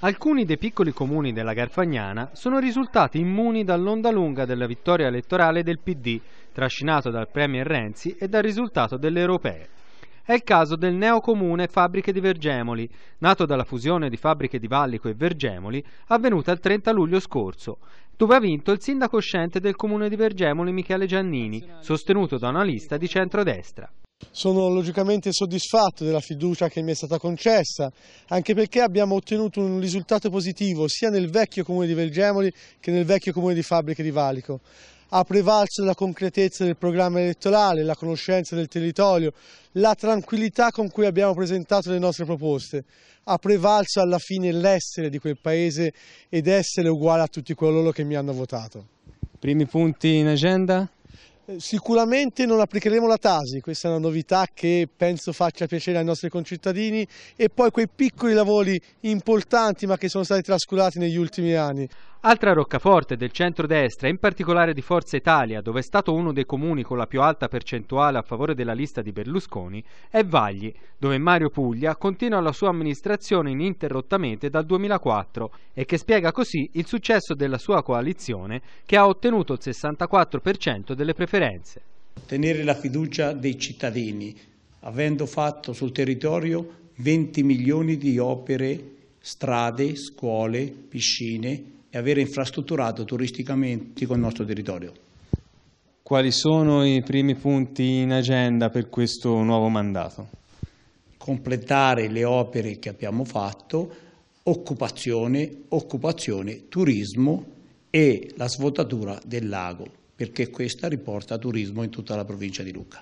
Alcuni dei piccoli comuni della Garfagnana sono risultati immuni dall'onda lunga della vittoria elettorale del PD, trascinato dal Premier Renzi e dal risultato delle europee. È il caso del neocomune Fabbriche di Vergemoli, nato dalla fusione di Fabbriche di Vallico e Vergemoli, avvenuta il 30 luglio scorso, dove ha vinto il sindaco uscente del comune di Vergemoli Michele Giannini, sostenuto da una lista di centrodestra. Sono logicamente soddisfatto della fiducia che mi è stata concessa, anche perché abbiamo ottenuto un risultato positivo sia nel vecchio comune di Vergemoli che nel vecchio comune di Fabbriche di Valico. Ha prevalso la concretezza del programma elettorale, la conoscenza del territorio, la tranquillità con cui abbiamo presentato le nostre proposte. Ha prevalso alla fine l'essere di quel paese ed essere uguale a tutti coloro che mi hanno votato. Primi punti in agenda? Eh, sicuramente non applicheremo la Tasi, questa è una novità che penso faccia piacere ai nostri concittadini e poi quei piccoli lavori importanti ma che sono stati trascurati negli ultimi anni. Altra roccaforte del centro-destra, in particolare di Forza Italia, dove è stato uno dei comuni con la più alta percentuale a favore della lista di Berlusconi, è Vagli, dove Mario Puglia continua la sua amministrazione ininterrottamente dal 2004 e che spiega così il successo della sua coalizione che ha ottenuto il 64% delle preferenze differenze. Tenere la fiducia dei cittadini, avendo fatto sul territorio 20 milioni di opere, strade, scuole, piscine e avere infrastrutturato turisticamente con il nostro territorio. Quali sono i primi punti in agenda per questo nuovo mandato? Completare le opere che abbiamo fatto, occupazione, occupazione, turismo e la svuotatura del lago perché questa riporta turismo in tutta la provincia di Lucca.